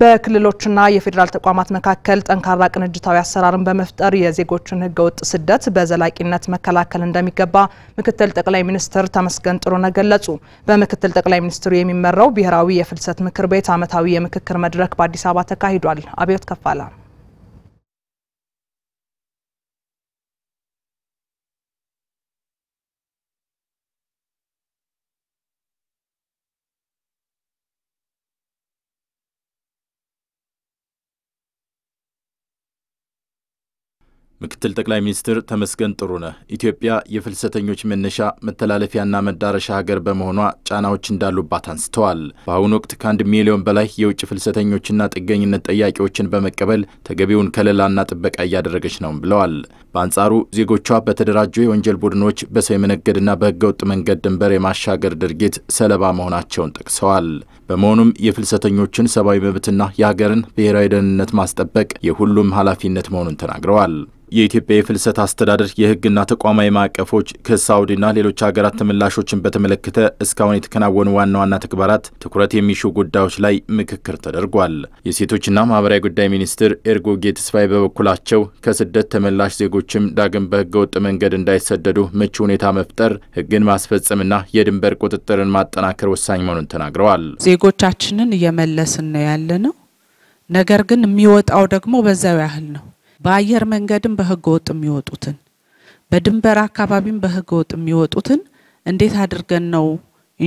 በክልሎችና የፌዴራል ተቋማት መካከል ጠንካራ ቅንጅታዊ አሰራርን በመፍጠር የዜጎችን ህገወጥ ስደት በዘላቂነት መከላከል እንደሚገባ ምክትል ጠቅላይ ሚኒስትር ተመስገን ጥሩነህ ገለጹ። በምክትል ጠቅላይ ሚኒስትሩ የሚመራው ብሔራዊ የፍልሰት ምክር ቤት ዓመታዊ የምክክር መድረክ በአዲስ አበባ ተካሂዷል። አብዮት ከፋላ ምክትል ጠቅላይ ሚኒስትር ተመስገን ጥሩነህ ኢትዮጵያ የፍልሰተኞች መነሻ መተላለፊያና መዳረሻ ሀገር በመሆኗ ጫናዎች እንዳሉባት አንስተዋል። በአሁኑ ወቅት ከአንድ ሚሊዮን በላይ የውጭ ፍልሰተኞችና ጥገኝነት ጠያቂዎችን በመቀበል ተገቢውን ከለላና ጥበቃ እያደረገች ነው ብለዋል። በአንጻሩ ዜጎቿ በተደራጁ የወንጀል ቡድኖች በሰው የመነገድና በህገወጥ መንገድ ድንበር የማሻገር ድርጊት ሰለባ መሆናቸውን ጠቅሰዋል። በመሆኑም የፍልሰተኞችን ሰብአዊ መብትና የሀገርን ብሔራዊ ደህንነት ማስጠበቅ የሁሉም ኃላፊነት መሆኑን ተናግረዋል። የኢትዮጵያ የፍልሰት አስተዳደር የህግና ተቋማዊ ማዕቀፎች ከሳውዲና ሌሎች ሀገራት ተመላሾችን በተመለከተ እስካሁን የተከናወኑ ዋና ዋና ተግባራት ትኩረት የሚሹ ጉዳዮች ላይ ምክክር ተደርጓል። የሴቶችና ማህበራዊ ጉዳይ ሚኒስትር ኤርጎጌ ተስፋዬ በበኩላቸው ከስደት ተመላሽ ዜጎችም ዳግም በሕገወጥ መንገድ እንዳይሰደዱ ምቹ ሁኔታ መፍጠር፣ ሕግን ማስፈጸምና የድንበር ቁጥጥርን ማጠናከር ወሳኝ መሆኑን ተናግረዋል። ዜጎቻችንን እየመለስን ነው ያለ ነው። ነገር ግን የሚወጣው ደግሞ በዛው ያህል ነው። በአየር መንገድም በህገ ወጥ የሚወጡትን በድንበር አካባቢም በህገ ወጥ የሚወጡትን እንዴት አድርገን ነው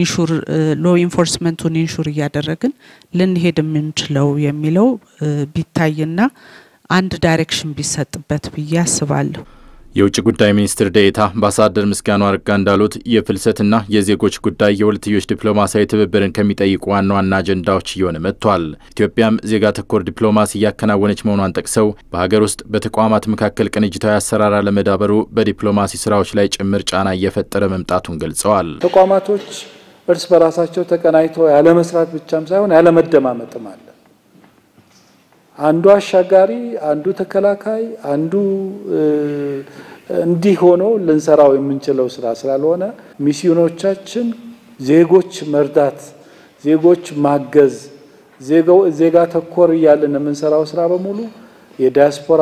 ኢንሹር ሎ ኢንፎርስመንቱን ኢንሹር እያደረግን ልንሄድ የምንችለው የሚለው ቢታይና አንድ ዳይሬክሽን ቢሰጥበት ብዬ አስባለሁ። የውጭ ጉዳይ ሚኒስትር ዴኤታ አምባሳደር ምስጋኑ አረጋ እንዳሉት የፍልሰትና የዜጎች ጉዳይ የሁለትዮሽ ዲፕሎማሲያዊ ትብብርን ከሚጠይቁ ዋና ዋና አጀንዳዎች እየሆነ መጥቷል። ኢትዮጵያም ዜጋ ተኮር ዲፕሎማሲ እያከናወነች መሆኗን ጠቅሰው በሀገር ውስጥ በተቋማት መካከል ቅንጅታዊ አሰራር አለመዳበሩ በዲፕሎማሲ ስራዎች ላይ ጭምር ጫና እየፈጠረ መምጣቱን ገልጸዋል። ተቋማቶች እርስ በራሳቸው ተቀናይተው ያለመስራት ብቻም ሳይሆን ያለመደማመጥም አለ። አንዱ አሻጋሪ፣ አንዱ ተከላካይ፣ አንዱ እንዲህ ሆኖ ልንሰራው የምንችለው ስራ ስላልሆነ ሚስዮኖቻችን ዜጎች መርዳት፣ ዜጎች ማገዝ፣ ዜጋ ተኮር እያለን የምንሰራው ስራ በሙሉ የዲያስፖራ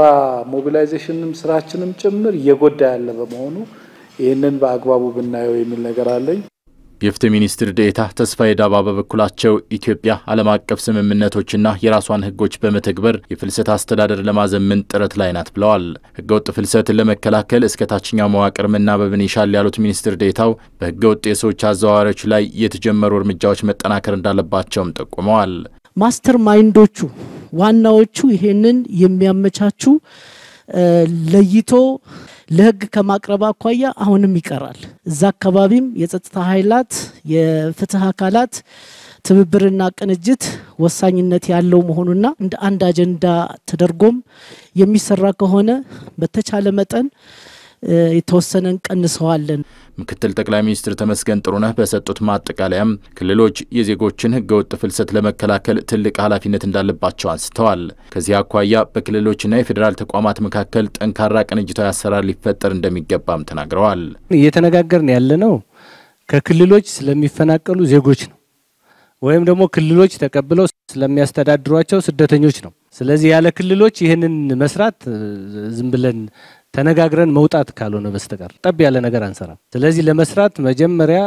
ሞቢላይዜሽንም ስራችንም ጭምር እየጎዳ ያለ በመሆኑ ይህንን በአግባቡ ብናየው የሚል ነገር አለኝ። የፍትህ ሚኒስትር ዴኤታ ተስፋዬ ዳባ በበኩላቸው ኢትዮጵያ ዓለም አቀፍ ስምምነቶችና የራሷን ህጎች በመተግበር የፍልሰት አስተዳደር ለማዘመን ጥረት ላይ ናት ብለዋል። ህገወጥ ፍልሰትን ለመከላከል እስከ ታችኛው መዋቅር መናበብን ይሻል ያሉት ሚኒስትር ዴኤታው በህገወጥ የሰዎች አዘዋዋሪዎች ላይ የተጀመሩ እርምጃዎች መጠናከር እንዳለባቸውም ጠቁመዋል። ማስተር ማይንዶቹ ዋናዎቹ ይሄንን የሚያመቻቹ ለይቶ ለህግ ከማቅረብ አኳያ አሁንም ይቀራል። እዛ አካባቢም የጸጥታ ኃይላት የፍትህ አካላት ትብብርና ቅንጅት ወሳኝነት ያለው መሆኑና እንደ አንድ አጀንዳ ተደርጎም የሚሰራ ከሆነ በተቻለ መጠን የተወሰነን ቀንሰዋለን። ምክትል ጠቅላይ ሚኒስትር ተመስገን ጥሩነህ በሰጡት ማጠቃለያም ክልሎች የዜጎችን ህገወጥ ፍልሰት ለመከላከል ትልቅ ኃላፊነት እንዳለባቸው አንስተዋል። ከዚህ አኳያ በክልሎችና የፌዴራል ተቋማት መካከል ጠንካራ ቅንጅታዊ አሰራር ሊፈጠር እንደሚገባም ተናግረዋል። እየተነጋገርን ያለነው ከክልሎች ስለሚፈናቀሉ ዜጎች ነው። ወይም ደግሞ ክልሎች ተቀብለው ስለሚያስተዳድሯቸው ስደተኞች ነው። ስለዚህ ያለ ክልሎች ይህንን መስራት ዝም ብለን ተነጋግረን መውጣት ካልሆነ በስተቀር ጠብ ያለ ነገር አንሰራም። ስለዚህ ለመስራት መጀመሪያ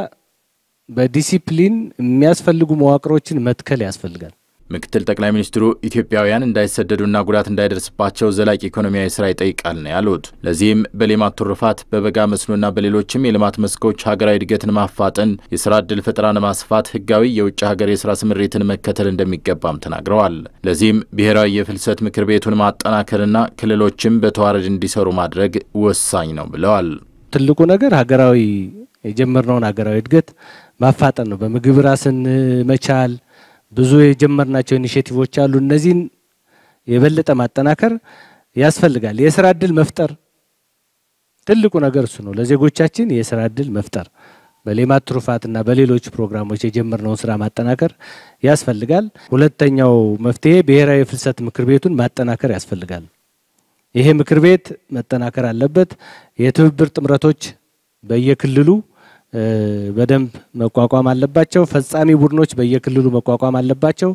በዲሲፕሊን የሚያስፈልጉ መዋቅሮችን መትከል ያስፈልጋል። ምክትል ጠቅላይ ሚኒስትሩ ኢትዮጵያውያን እንዳይሰደዱና ጉዳት እንዳይደርስባቸው ዘላቂ ኢኮኖሚያዊ ስራ ይጠይቃል ነው ያሉት። ለዚህም በሌማት ትሩፋት፣ በበጋ መስኖና በሌሎችም የልማት መስኮች ሀገራዊ እድገትን ማፋጠን፣ የስራ እድል ፈጠራን ማስፋት፣ ህጋዊ የውጭ ሀገር የስራ ስምሪትን መከተል እንደሚገባም ተናግረዋል። ለዚህም ብሔራዊ የፍልሰት ምክር ቤቱን ማጠናከርና ክልሎችም በተዋረድ እንዲሰሩ ማድረግ ወሳኝ ነው ብለዋል። ትልቁ ነገር ሀገራዊ የጀመርነውን ሀገራዊ እድገት ማፋጠን ነው። በምግብ ራስን መቻል ብዙ የጀመርናቸው ኢኒሼቲቮች አሉ። እነዚህን የበለጠ ማጠናከር ያስፈልጋል። የስራ እድል መፍጠር ትልቁ ነገር እሱ ነው። ለዜጎቻችን የስራ እድል መፍጠር በሌማት ትሩፋት እና በሌሎች ፕሮግራሞች የጀመርነውን ስራ ማጠናከር ያስፈልጋል። ሁለተኛው መፍትሄ ብሔራዊ ፍልሰት ምክር ቤቱን ማጠናከር ያስፈልጋል። ይሄ ምክር ቤት መጠናከር አለበት። የትብብር ጥምረቶች በየክልሉ በደንብ መቋቋም አለባቸው። ፈጻሚ ቡድኖች በየክልሉ መቋቋም አለባቸው።